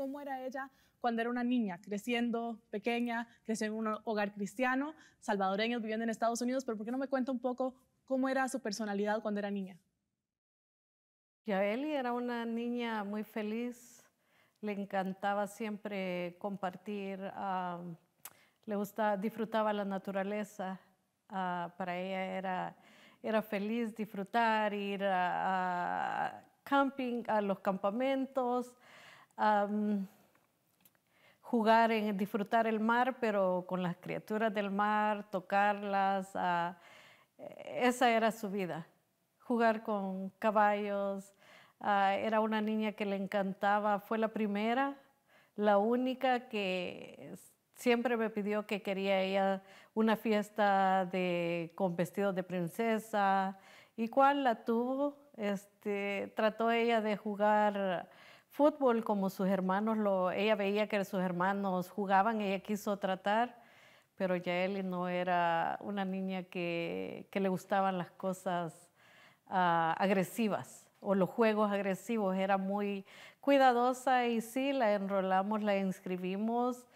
cómo era ella cuando era una niña, creciendo pequeña, creciendo en un hogar cristiano, salvadoreño, viviendo en Estados Unidos, pero ¿por qué no me cuenta un poco cómo era su personalidad cuando era niña? Yaeli era una niña muy feliz, le encantaba siempre compartir, le gustaba, disfrutaba la naturaleza, ah, para ella era, era feliz disfrutar, ir a camping, a los campamentos, jugar, en, disfrutar el mar, pero con las criaturas del mar, tocarlas. Ah, eh, esa era su vida, jugar con caballos. Ah, era una niña que le encantaba, fue la primera, la única que siempre me pidió que quería ella una fiesta de, con vestidos de princesa, y cuál la tuvo, este, trató ella de jugar fútbol como sus hermanos, lo, ella veía que sus hermanos jugaban, ella quiso tratar, pero ya él no era una niña que, le gustaban las cosas ah, agresivas o los juegos agresivos, era muy cuidadosa y sí, la enrolamos, la inscribimos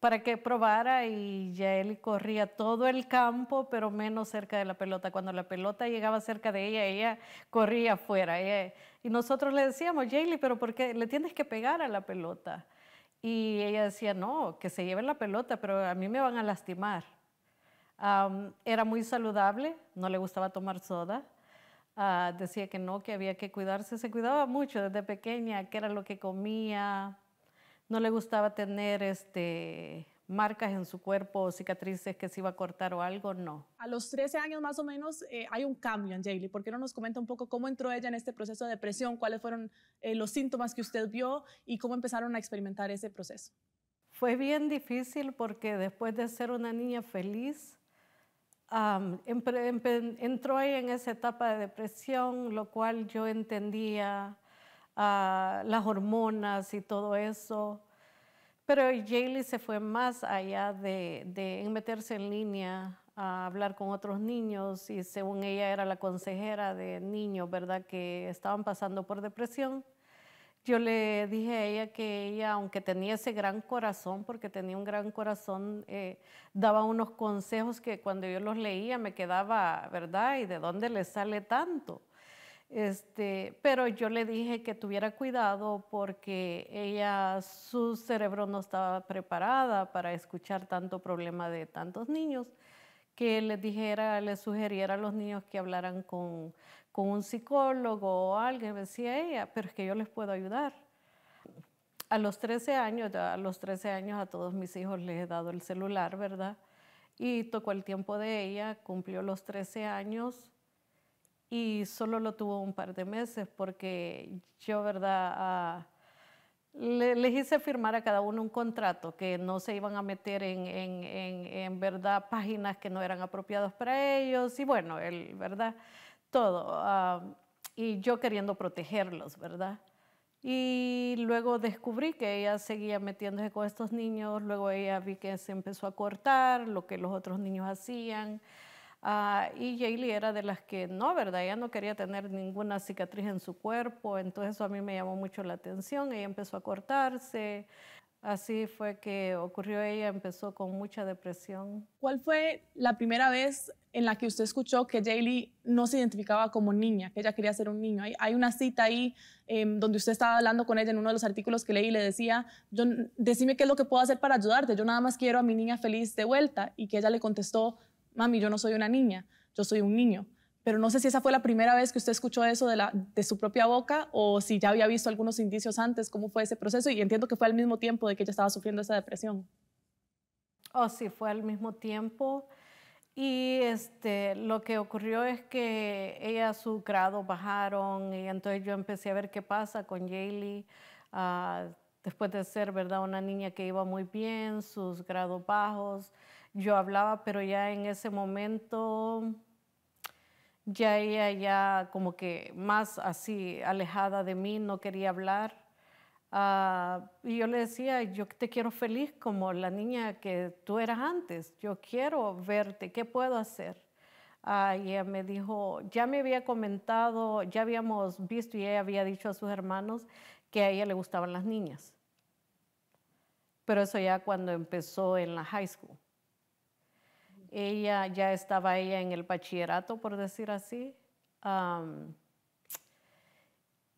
para que probara y él corría todo el campo, pero menos cerca de la pelota. Cuando la pelota llegaba cerca de ella, ella corría afuera. y nosotros le decíamos, Yaeli, pero ¿por qué le tienes que pegar a la pelota? Y ella decía, no, que se lleve la pelota, pero a mí me van a lastimar. era muy saludable, no le gustaba tomar soda. Ah, decía que no, que había que cuidarse. Se cuidaba mucho desde pequeña, que era lo que comía, no le gustaba tener este, marcas en su cuerpo o cicatrices que se iba a cortar o algo, no. A los 13 años más o menos eh, hay un cambio en Jaylee. ¿Por qué no nos comenta un poco cómo entró ella en este proceso de depresión? ¿Cuáles fueron eh, los síntomas que usted vio y cómo empezaron a experimentar ese proceso? Fue bien difícil porque después de ser una niña feliz, entró ahí en esa etapa de depresión, lo cual yo entendía, ah, las hormonas y todo eso. Pero Jaylee se fue más allá de, meterse en línea a hablar con otros niños y según ella era la consejera de niños, ¿verdad? Que estaban pasando por depresión. Yo le dije a ella que ella, aunque tenía ese gran corazón, porque tenía un gran corazón, eh, daba unos consejos que cuando yo los leía me quedaba, ¿verdad? ¿Y de dónde le sale tanto? Este, pero yo le dije que tuviera cuidado porque ella, su cerebro no estaba preparada para escuchar tanto problema de tantos niños, que le dijera, le sugiriera a los niños que hablaran con, con un psicólogo o alguien, decía ella, pero es que yo les puedo ayudar. A los 13 años, a los 13 años a todos mis hijos les he dado el celular, ¿verdad? Y tocó el tiempo de ella, cumplió los 13 años y solo lo tuvo un par de meses porque yo, ¿verdad? Ah, le, les hice firmar a cada uno un contrato que no se iban a meter en, en, en, verdad páginas que no eran apropiadas para ellos y bueno, el, ¿verdad? Todo. Ah, y yo queriendo protegerlos, ¿verdad? Y luego descubrí que ella seguía metiéndose con estos niños, luego ella vi que se empezó a cortar lo que los otros niños hacían. Ah, y Jaylee era de las que no, ¿verdad? Ella no quería tener ninguna cicatriz en su cuerpo, entonces eso a mí me llamó mucho la atención. Ella empezó a cortarse, así fue que ocurrió ella, empezó con mucha depresión. ¿Cuál fue la primera vez en la que usted escuchó que Jaylee no se identificaba como niña, que ella quería ser un niño? Hay, una cita ahí em, donde usted estaba hablando con ella en uno de los artículos que leí y le decía, yo, decime qué es lo que puedo hacer para ayudarte, yo nada más quiero a mi niña feliz de vuelta, y que ella le contestó, mami, yo no soy una niña, yo soy un niño. Pero no sé si esa fue la primera vez que usted escuchó eso de, la, de su propia boca o si ya había visto algunos indicios antes, cómo fue ese proceso. Y entiendo que fue al mismo tiempo de que ella estaba sufriendo esa depresión. Oh, sí, fue al mismo tiempo. Y este, lo que ocurrió es que ella, su grado bajaron y entonces yo empecé a ver qué pasa con Jaylee. Ah, después de ser, ¿verdad? Una niña que iba muy bien, sus grados bajos yo hablaba, pero ya en ese momento ya ella ya como que más así alejada de mí, no quería hablar. Ah, y yo le decía, yo te quiero feliz como la niña que tú eras antes, yo quiero verte, ¿qué puedo hacer? Ah, ella me dijo, ya me había comentado, ya habíamos visto y ella había dicho a sus hermanos que a ella le gustaban las niñas. Pero eso ya cuando empezó en la high school ella ya estaba ella en el bachillerato, por decir así.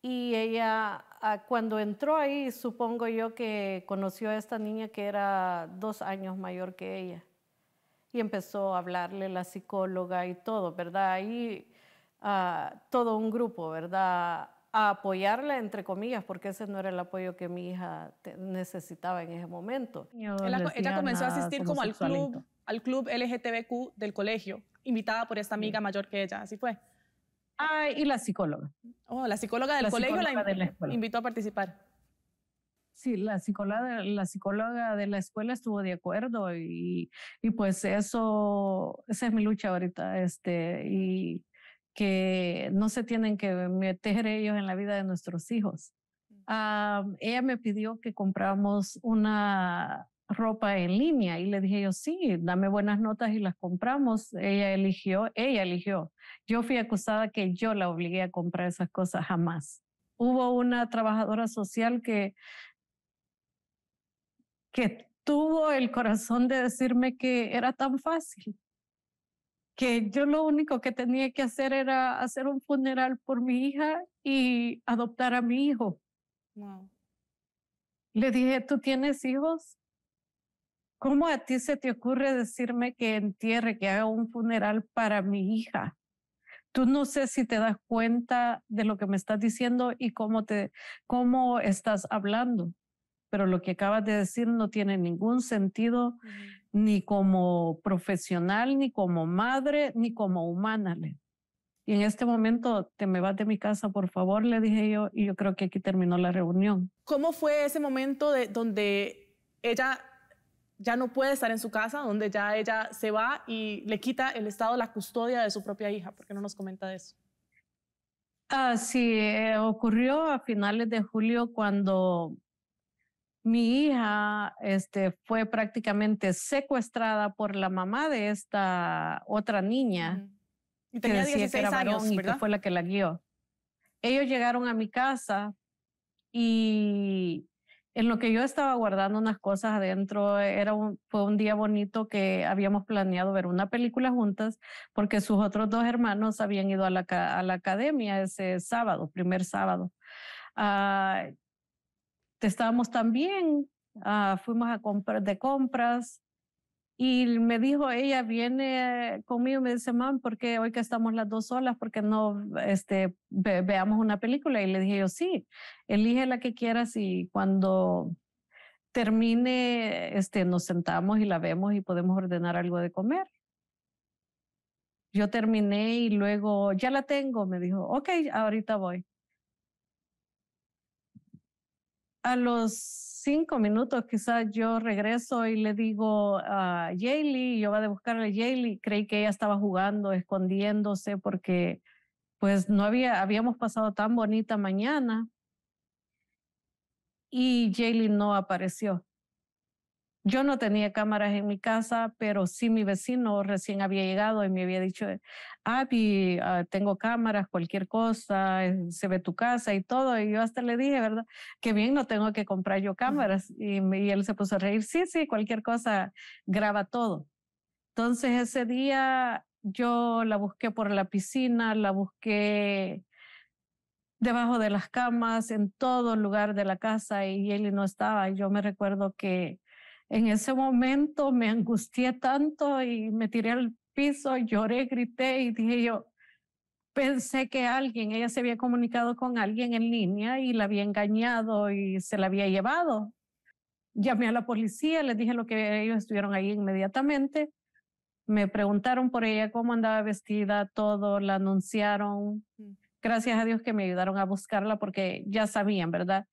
y ella, ah, cuando entró ahí, supongo yo que conoció a esta niña que era dos años mayor que ella. Y empezó a hablarle la psicóloga y todo, ¿verdad? Ahí ah, todo un grupo, ¿verdad? A apoyarla, entre comillas, porque ese no era el apoyo que mi hija necesitaba en ese momento. ella comenzó a asistir como al club al club LGTBQ del colegio, invitada por esta amiga mayor que ella, así fue. Ah, y la psicóloga. Oh, la psicóloga del colegio la, invitó a participar. Sí, la psicóloga, la psicóloga de la escuela estuvo de acuerdo y, pues eso, esa es mi lucha ahorita, este, y que no se tienen que meter ellos en la vida de nuestros hijos. Mm. Ah, ella me pidió que compramos una ropa en línea y le dije yo, sí, dame buenas notas y las compramos. Ella eligió, ella eligió. Yo fui acusada que yo la obligué a comprar esas cosas jamás. Hubo una trabajadora social que, que tuvo el corazón de decirme que era tan fácil, que yo lo único que tenía que hacer era hacer un funeral por mi hija y adoptar a mi hijo. Le dije, ¿tú tienes hijos? ¿Cómo a ti se te ocurre decirme que entierre, que haga un funeral para mi hija? Tú no sé si te das cuenta de lo que me estás diciendo y cómo, te, cómo estás hablando, pero lo que acabas de decir no tiene ningún sentido ni como profesional, ni como madre, ni como humana. y en este momento te me vas de mi casa, por favor, le dije yo, y yo creo que aquí terminó la reunión. ¿Cómo fue ese momento de, donde ella ya no puede estar en su casa, donde ya ella se va y le quita el Estado la custodia de su propia hija. ¿Por qué no nos comenta de eso? Ah, sí, eh, ocurrió a finales de julio cuando mi hija este, fue prácticamente secuestrada por la mamá de esta otra niña. Y tenía 16 años, ¿verdad? Y fue la que la guió. Ellos llegaron a mi casa y en lo que yo estaba guardando unas cosas adentro, era un, fue un día bonito que habíamos planeado ver una película juntas porque sus otros dos hermanos habían ido a la, a la academia ese sábado, primer sábado. Ah, estábamos también, ah, fuimos a comprar de compras, y me dijo, ella viene eh, conmigo, me dice, mam, ¿por qué hoy que estamos las dos solas, por qué no este, veamos una película? Y le dije yo, sí, elige la que quieras y cuando termine, este, nos sentamos y la vemos y podemos ordenar algo de comer. Yo terminé y luego, ya la tengo, me dijo, ok, ahorita voy. a los cinco minutos quizás yo regreso y le digo a Jaylee, yo va a buscar a Jaylee, creí que ella estaba jugando, escondiéndose porque pues no había, habíamos pasado tan bonita mañana y Jaylee no apareció. Yo no tenía cámaras en mi casa, pero sí mi vecino recién había llegado y me había dicho, Abby, ah, tengo cámaras, cualquier cosa, eh, se ve tu casa y todo. Y yo hasta le dije, ¿verdad? Que bien, no tengo que comprar yo cámaras. Y, él se puso a reír, sí, sí, cualquier cosa, graba todo. Entonces ese día yo la busqué por la piscina, la busqué debajo de las camas, en todo lugar de la casa y él no estaba. Yo me recuerdo que en ese momento me angustié tanto y me tiré al piso, lloré, grité y dije yo, pensé que alguien, ella se había comunicado con alguien en línea y la había engañado y se la había llevado. Llamé a la policía, les dije lo que ellos estuvieron ahí inmediatamente. Me preguntaron por ella, cómo andaba vestida, todo, la anunciaron. Mm. Gracias a Dios que me ayudaron a buscarla porque ya sabían, ¿verdad?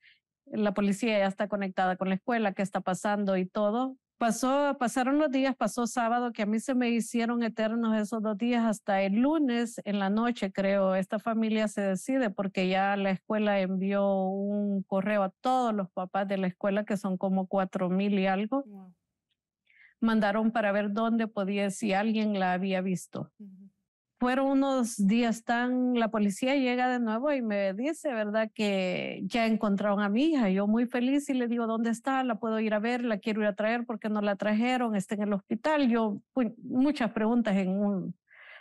la policía ya está conectada con la escuela, qué está pasando y todo. Pasó, pasaron los días, pasó sábado, que a mí se me hicieron eternos esos dos días, hasta el lunes en la noche, creo, esta familia se decide porque ya la escuela envió un correo a todos los papás de la escuela, que son como cuatro mil y algo. Mandaron para ver dónde podía, si alguien la había visto fueron unos días tan, la policía llega de nuevo y me dice, ¿verdad? Que ya encontraron a mi hija. Yo muy feliz y le digo, ¿dónde está? La puedo ir a ver, la quiero ir a traer porque no la trajeron, está en el hospital. Yo, pues, muchas preguntas en un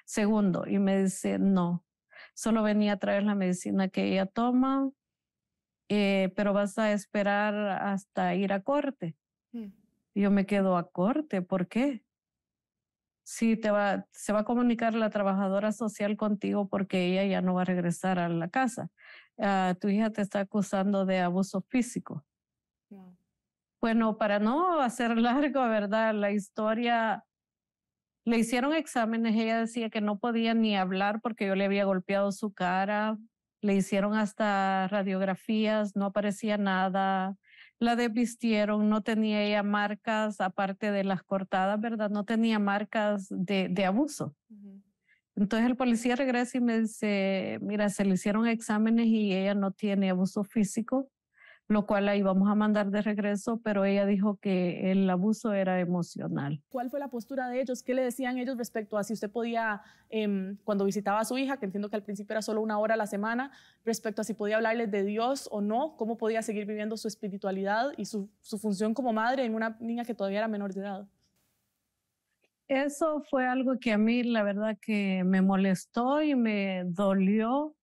segundo y me dice, no, solo venía a traer la medicina que ella toma, eh, pero vas a esperar hasta ir a corte. Mm. Yo me quedo a corte, ¿por qué? sí te va, se va a comunicar la trabajadora social contigo porque ella ya no va a regresar a la casa. Ah, tu hija te está acusando de abuso físico. Bueno, para no hacer largo, ¿verdad? La historia, le hicieron exámenes, ella decía que no podía ni hablar porque yo le había golpeado su cara, le hicieron hasta radiografías, no aparecía nada, la desvistieron, no tenía ella marcas, aparte de las cortadas, ¿verdad? No tenía marcas de, abuso. Entonces el policía regresa y me dice, mira, se le hicieron exámenes y ella no tiene abuso físico, lo cual la íbamos a mandar de regreso, pero ella dijo que el abuso era emocional. ¿Cuál fue la postura de ellos? ¿Qué le decían ellos respecto a si usted podía, em, cuando visitaba a su hija, que entiendo que al principio era solo una hora a la semana, respecto a si podía hablarles de Dios o no, cómo podía seguir viviendo su espiritualidad y su, su función como madre en una niña que todavía era menor de edad? Eso fue algo que a mí la verdad que me molestó y me dolió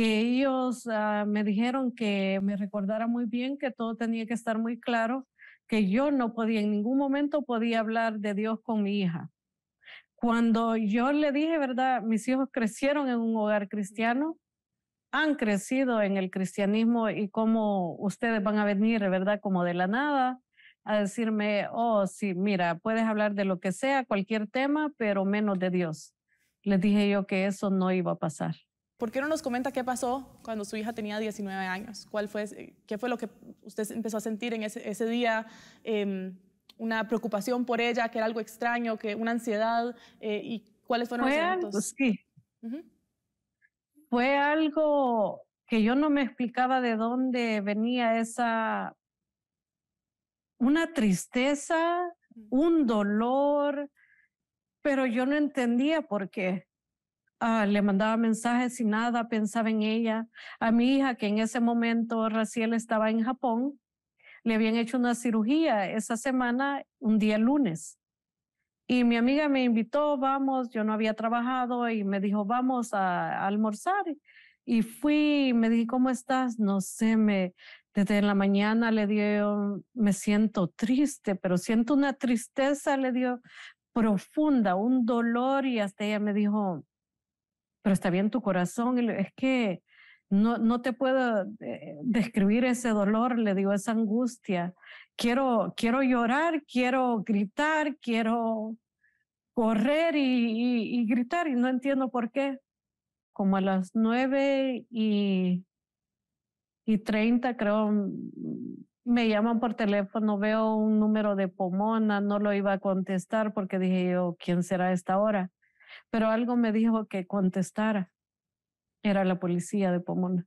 que ellos ah, me dijeron que me recordara muy bien, que todo tenía que estar muy claro, que yo no podía, en ningún momento podía hablar de Dios con mi hija. Cuando yo le dije, ¿verdad? Mis hijos crecieron en un hogar cristiano, han crecido en el cristianismo y cómo ustedes van a venir, ¿verdad? Como de la nada a decirme, oh, sí, mira, puedes hablar de lo que sea, cualquier tema, pero menos de Dios. Les dije yo que eso no iba a pasar. ¿Por qué no nos comenta qué pasó cuando su hija tenía 19 años? ¿Cuál fue, ¿Qué fue lo que usted empezó a sentir en ese, día? Em, ¿Una preocupación por ella, que era algo extraño, que una ansiedad? Eh, ¿Y cuáles fueron los eventos? Fue algo que yo no me explicaba de dónde venía esa... Una tristeza, un dolor, pero yo no entendía por qué Ah, le mandaba mensajes y nada, pensaba en ella. A mi hija, que en ese momento Raciel estaba en Japón, le habían hecho una cirugía esa semana, un día lunes. Y mi amiga me invitó, vamos, yo no había trabajado y me dijo, vamos a, almorzar. Y fui, y me dije, ¿cómo estás? No sé, me, desde la mañana le dio, me siento triste, pero siento una tristeza, le dio profunda, un dolor y hasta ella me dijo, pero está bien tu corazón. es que no, no te puedo eh, describir ese dolor, le digo, esa angustia. Quiero, quiero llorar, quiero gritar, quiero correr y, gritar y no entiendo por qué. Como a las nueve y, y 30 creo mm, me llaman por teléfono, veo un número de Pomona, no lo iba a contestar porque dije yo, ¿quién será a esta hora? pero algo me dijo que contestara. Era la policía de Pomona.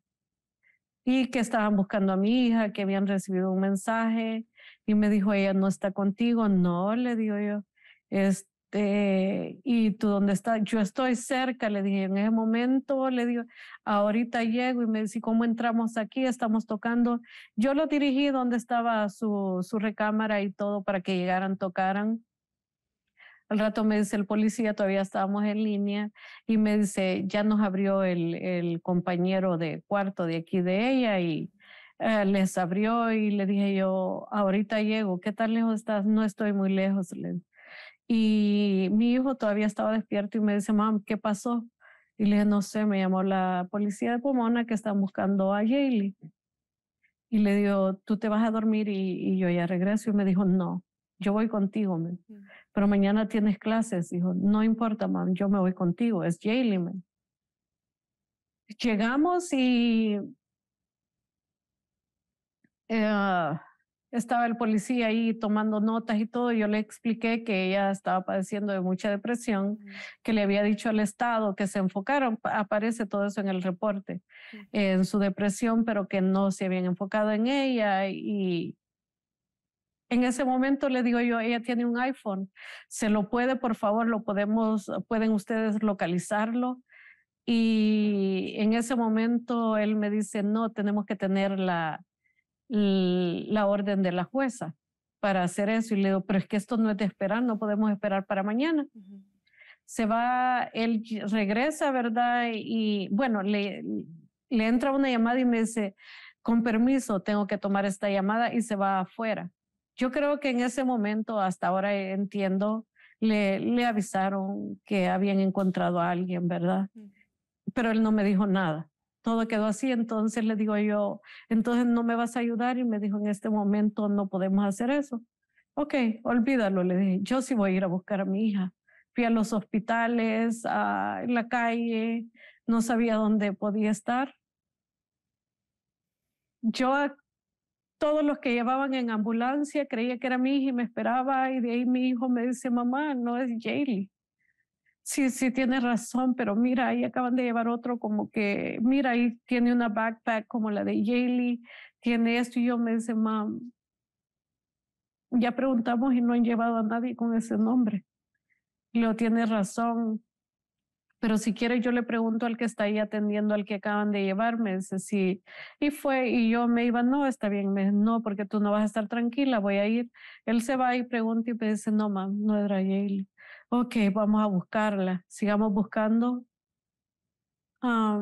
Y que estaban buscando a mi hija, que habían recibido un mensaje y me dijo, ella no está contigo. No, le digo yo, este, ¿y tú dónde estás? Yo estoy cerca, le dije, en ese momento, le digo, ahorita llego y me dice, ¿cómo entramos aquí? Estamos tocando. Yo lo dirigí donde estaba su, su recámara y todo para que llegaran, tocaran al rato me dice el policía, todavía estábamos en línea, y me dice, ya nos abrió el, el compañero de cuarto de aquí de ella y eh, les abrió y le dije yo, ahorita llego, ¿qué tan lejos estás? No estoy muy lejos. Y mi hijo todavía estaba despierto y me dice, mam, ¿qué pasó? Y le dije, no sé, me llamó la policía de Pomona que están buscando a Jaylee. Y le digo, tú te vas a dormir y, yo ya regreso. Y me dijo, no, yo voy contigo pero mañana tienes clases. Dijo, no importa, mam, yo me voy contigo, es Jalen. Llegamos y eh, estaba el policía ahí tomando notas y todo. Yo le expliqué que ella estaba padeciendo de mucha depresión, mm. que le había dicho al Estado que se enfocaron, aparece todo eso en el reporte, mm. en su depresión, pero que no se habían enfocado en ella y en ese momento le digo yo, ella tiene un iPhone, se lo puede, por favor, lo podemos, pueden ustedes localizarlo. Y en ese momento él me dice, no, tenemos que tener la, la orden de la jueza para hacer eso. Y le digo, pero es que esto no es de esperar, no podemos esperar para mañana. Se va, él regresa, ¿verdad? Y bueno, le, le entra una llamada y me dice, con permiso, tengo que tomar esta llamada y se va afuera. Yo creo que en ese momento, hasta ahora entiendo, le, le avisaron que habían encontrado a alguien, ¿verdad? Mm. Pero él no me dijo nada. Todo quedó así, entonces le digo yo, entonces no me vas a ayudar y me dijo, en este momento no podemos hacer eso. Ok, olvídalo, le dije, yo sí voy a ir a buscar a mi hija. Fui a los hospitales, a, la calle, no sabía dónde podía estar. Yo todos los que llevaban en ambulancia, creía que era mi hija y me esperaba y de ahí mi hijo me dice, mamá, no es Jaylee. Sí, sí, tiene razón, pero mira, ahí acaban de llevar otro como que, mira, ahí tiene una backpack como la de Jaylee, tiene esto y yo me dice, mamá, ya preguntamos y no han llevado a nadie con ese nombre. Lo tiene razón, pero si quiere, yo le pregunto al que está ahí atendiendo al que acaban de llevarme, dice, sí. Y fue, y yo me iba, no, está bien, no, porque tú no vas a estar tranquila, voy a ir. Él se va y pregunta y me dice, no, mam, no era Yale. Ok, vamos a buscarla, sigamos buscando. Ah,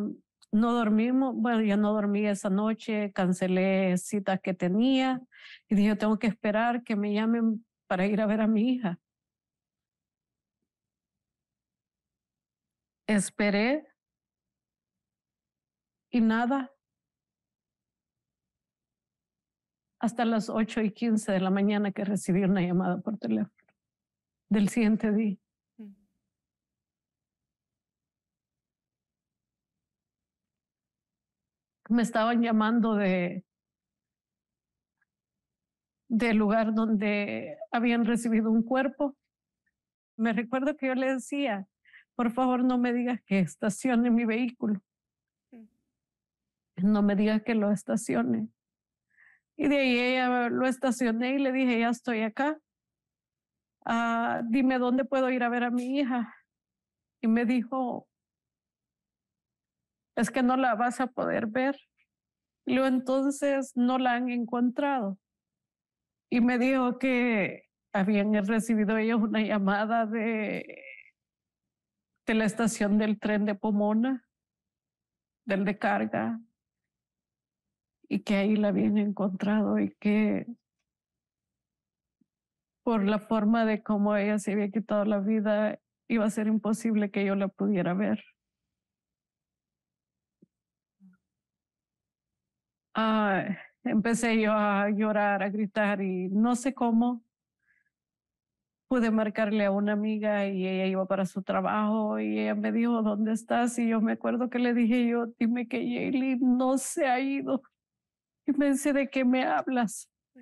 no dormimos, bueno, ya no dormí esa noche, cancelé citas que tenía y dije, tengo que esperar que me llamen para ir a ver a mi hija. Esperé y nada. Hasta las 8 y 15 de la mañana que recibí una llamada por teléfono del siguiente día. Mm. me estaban llamando de del lugar donde habían recibido un cuerpo. Me recuerdo que yo le decía, por favor no me digas que estacione mi vehículo. Mm. No me digas que lo estacione. Y de ahí ella lo estacioné y le dije, ya estoy acá. Ah, dime dónde puedo ir a ver a mi hija. Y me dijo, es que no la vas a poder ver. Y entonces no la han encontrado. Y me dijo que habían recibido ellos una llamada de de la estación del tren de Pomona, del de carga, y que ahí la habían encontrado y que por la forma de cómo ella se había quitado la vida, iba a ser imposible que yo la pudiera ver. Ah, empecé yo a llorar, a gritar y no sé cómo, pude marcarle a una amiga y ella iba para su trabajo y ella me dijo, ¿dónde estás? Y yo me acuerdo que le dije yo, dime que Jaylee no se ha ido. Y me dice, ¿de qué me hablas? Mm.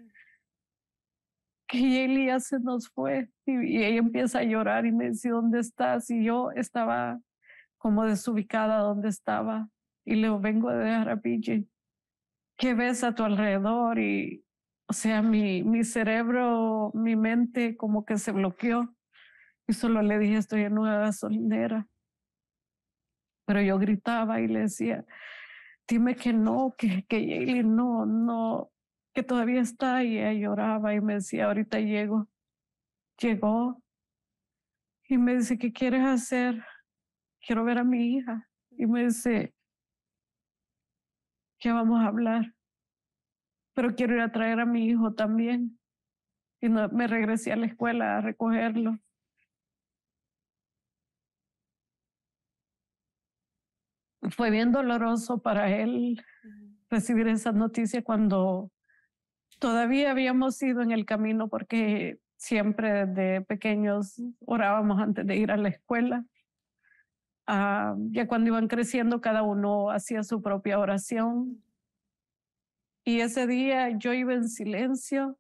Que Jaylee ya se nos fue. Y, ella empieza a llorar y me dice, ¿dónde estás? Y yo estaba como desubicada donde estaba. Y le vengo a dejar a ¿Qué ves a tu alrededor? Y, o sea, mi, mi cerebro, mi mente como que se bloqueó y solo le dije, estoy en una gasolinera. Pero yo gritaba y le decía, dime que no, que, que no, no, que todavía está. Y ella lloraba y me decía, ahorita llego. Llegó y me dice, ¿qué quieres hacer? Quiero ver a mi hija. Y me dice, ¿qué vamos a hablar? pero quiero ir a traer a mi hijo también. Y me regresé a la escuela a recogerlo. Fue bien doloroso para él recibir esa noticia cuando todavía habíamos ido en el camino porque siempre de pequeños orábamos antes de ir a la escuela. Ah, ya cuando iban creciendo, cada uno hacía su propia oración. Y ese día yo iba en silencio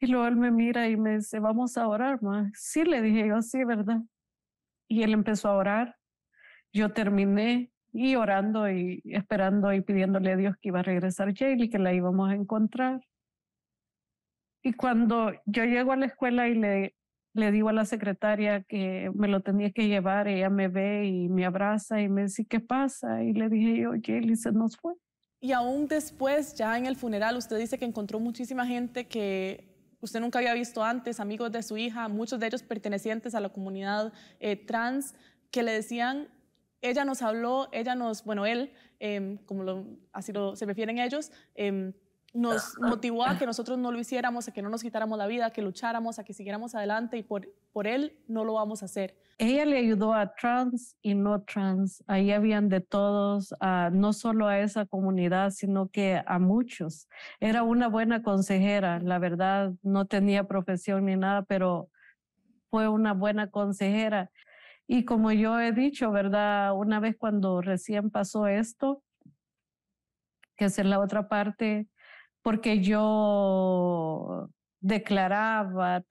y luego él me mira y me dice, vamos a orar, ma. Sí, le dije yo, sí, ¿verdad? Y él empezó a orar. Yo terminé y orando y esperando y pidiéndole a Dios que iba a regresar y que la íbamos a encontrar. Y cuando yo llego a la escuela y le, le digo a la secretaria que me lo tenía que llevar, ella me ve y me abraza y me dice, ¿qué pasa? Y le dije yo, y se nos fue. Y aún después, ya en el funeral, usted dice que encontró muchísima gente que usted nunca había visto antes, amigos de su hija, muchos de ellos pertenecientes a la comunidad eh, trans, que le decían, ella nos habló, ella nos, bueno, él, em, como así lo, se refieren ellos, em, nos ah. motivó a que nosotros no lo hiciéramos, a que no nos quitáramos la vida, a que lucháramos, a que siguiéramos adelante y por, por él no lo vamos a hacer. Ella le ayudó a trans y no trans, ahí habían de todos, no solo a esa comunidad, sino que a muchos. Era una buena consejera, la verdad, no tenía profesión ni nada, pero fue una buena consejera. Y como yo he dicho, ¿verdad? Una vez cuando recién pasó esto, que es en la otra parte, porque yo declaraba,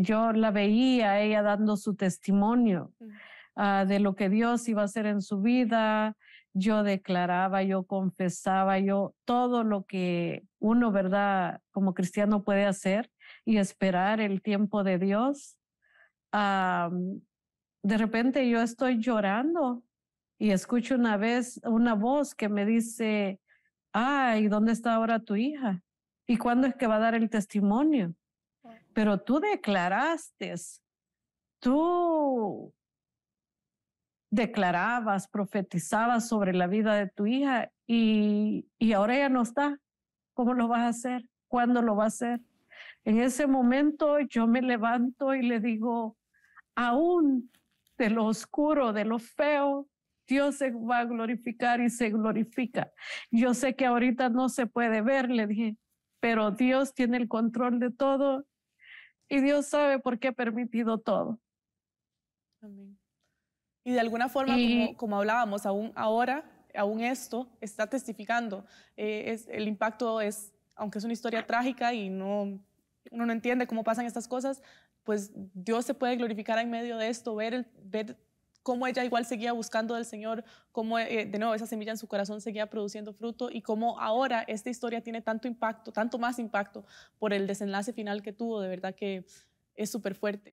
yo la veía ella dando su testimonio mm. ah, de lo que Dios iba a hacer en su vida, yo declaraba, yo confesaba, yo todo lo que uno, ¿verdad? Como cristiano puede hacer y esperar el tiempo de Dios. Ah, de repente yo estoy llorando y escucho una vez una voz que me dice, ay, ¿dónde está ahora tu hija? ¿Y cuándo es que va a dar el testimonio? Pero tú declaraste, tú declarabas, profetizabas sobre la vida de tu hija y, ahora ella no está. ¿Cómo lo vas a hacer? ¿Cuándo lo va a hacer? En ese momento yo me levanto y le digo, aún de lo oscuro, de lo feo, Dios se va a glorificar y se glorifica. Yo sé que ahorita no se puede ver, le dije, pero Dios tiene el control de todo y Dios sabe por qué ha permitido todo. Y de alguna forma, como, hablábamos, aún ahora, aún esto está testificando. Eh, el impacto es, aunque es una historia trágica y no, uno no entiende cómo pasan estas cosas, pues Dios se puede glorificar en medio de esto, ver, el, ver cómo ella igual seguía buscando del Señor, cómo eh, de nuevo esa semilla en su corazón seguía produciendo fruto y cómo ahora esta historia tiene tanto impacto, tanto más impacto por el desenlace final que tuvo, de verdad que es súper fuerte.